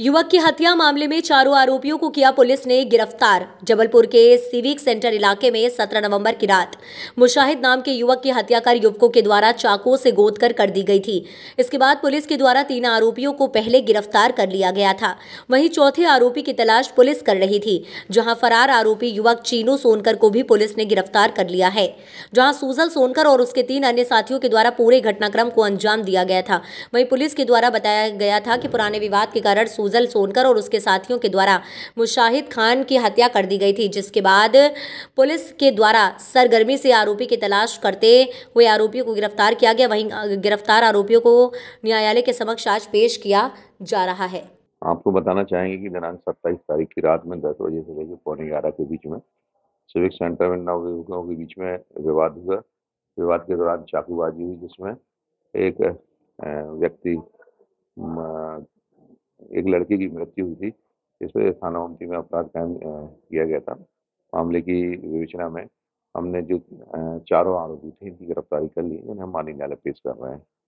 युवक की हत्या मामले में चारों आरोपियों को किया पुलिस ने गिरफ्तार जबलपुर के सिविक सेंटर इलाके में 17 नवंबर की रात मुशाहिद नाम के युवक की हत्या कर युवकों के द्वारा चाकू से गोद कर कर दी गई थी इसके बाद पुलिस के द्वारा तीन आरोपियों को पहले गिरफ्तार कर लिया गया था वहीं चौथे आरोपी की तलाश पुलिस कर रही थी जहाँ फरार आरोपी युवक चीनू सोनकर को भी पुलिस ने गिरफ्तार कर लिया है जहाँ सूजल सोनकर और उसके तीन अन्य साथियों के द्वारा पूरे घटनाक्रम को अंजाम दिया गया था वही पुलिस के द्वारा बताया गया था कि पुराने विवाद के कारण अफजल सोनकर और उसके साथियों के द्वारा मुशाहिद खान की हत्या कर दी गई थी जिसके बाद पुलिस के द्वारा सरगर्मी से आरोपी की तलाश करते हुए आरोपियों को गिरफ्तार किया गया वहीं गिरफ्तार आरोपियों को न्यायालय के समक्ष आज पेश किया जा रहा है आपको बताना चाहेंगे कि दिनांक सत्ताईस तारीख की रात में दस बजे से लेकर पौने ग्यारह के बीच में सिविक सेंटर में नवयुवकों के बीच में विवाद हुआ विवाद के दौरान चाकूबाजी हुई जिसमें एक व्यक्ति एक लड़की की मृत्यु हुई थी थाना थानावंती में अपराध कायम किया गया था मामले की विवेचना में हमने जो चारों आरोपी थे इनकी गिरफ्तारी कर ली इन्हें हम न्यायालय पेश कर रहे हैं